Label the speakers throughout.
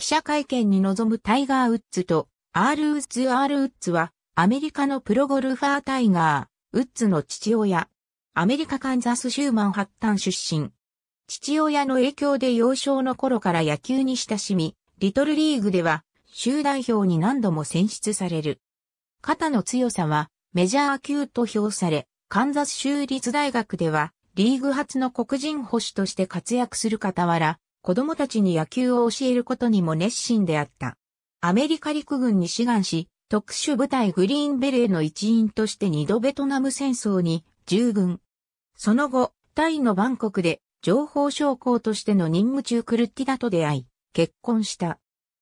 Speaker 1: 記者会見に臨むタイガー・ウッズと、アール・ウッズ・アール・ウッズは、アメリカのプロゴルファータイガー、ウッズの父親。アメリカカンザス州マンハッタン出身。父親の影響で幼少の頃から野球に親しみ、リトルリーグでは、州代表に何度も選出される。肩の強さは、メジャー級と評され、カンザス州立大学では、リーグ初の黒人保守として活躍する傍ら、子供たちに野球を教えることにも熱心であった。アメリカ陸軍に志願し、特殊部隊グリーンベレーの一員として二度ベトナム戦争に従軍。その後、タイのバンコクで情報将校としての任務中クルッティダと出会い、結婚した。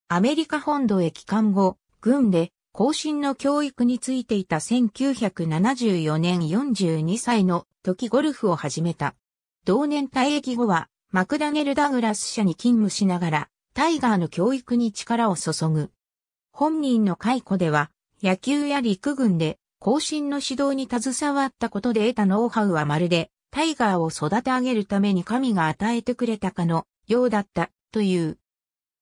Speaker 1: アメリカ本土へ帰還後、軍で後進の教育についていた1974年42歳の時ゴルフを始めた。同年退役後はマクダネル・ダグラス社に勤務しながら、タイガーの教育に力を注ぐ。本人の解雇では、野球や陸軍で、後進の指導に携わったことで得たノウハウはまるで、タイガーを育て上げるために神が与えてくれたかのようだった、という。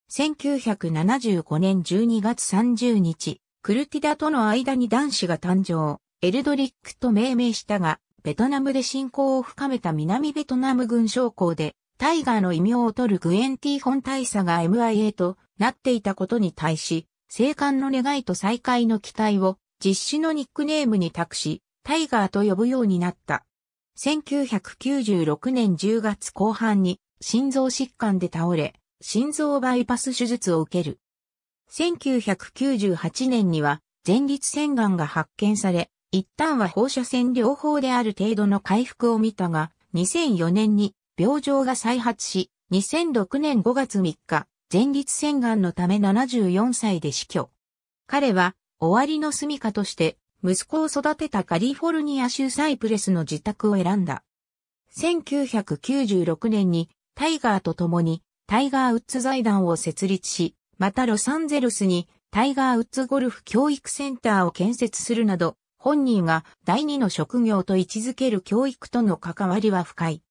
Speaker 1: 1975年12月30日、クルティダとの間に男子が誕生、エルドリックと命名したが、ベトナムで信仰を深めた南ベトナム軍将校で、タイガーの異名を取るグエン・ティーホン大佐が MIA となっていたことに対し、生還の願いと再会の期待を実施のニックネームに託し、タイガーと呼ぶようになった。1996年10月後半に心臓疾患で倒れ、心臓バイパス手術を受ける。1998年には前立腺がんが発見され、一旦は放射線療法である程度の回復を見たが、2004年に病状が再発し、2006年5月3日、前立腺がんのため74歳で死去。彼は、終わりの住処として、息子を育てたカリフォルニア州サイプレスの自宅を選んだ。1996年に、タイガーと共に、タイガー・ウッズ財団を設立し、またロサンゼルスに、タイガー・ウッズゴルフ教育センターを建設するなど、本人が第二の職業と位置づける教育との関わりは深い。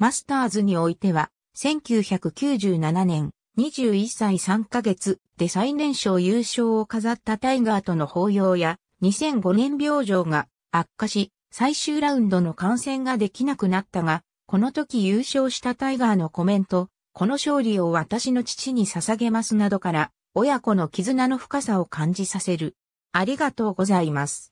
Speaker 1: マスターズにおいては、1997年、21歳3ヶ月で最年少優勝を飾ったタイガーとの抱擁や、2005年病状が悪化し、最終ラウンドの観戦ができなくなったが、この時優勝したタイガーのコメント、この勝利を私の父に捧げますなどから、親子の絆の深さを感じさせる。ありがとうございます。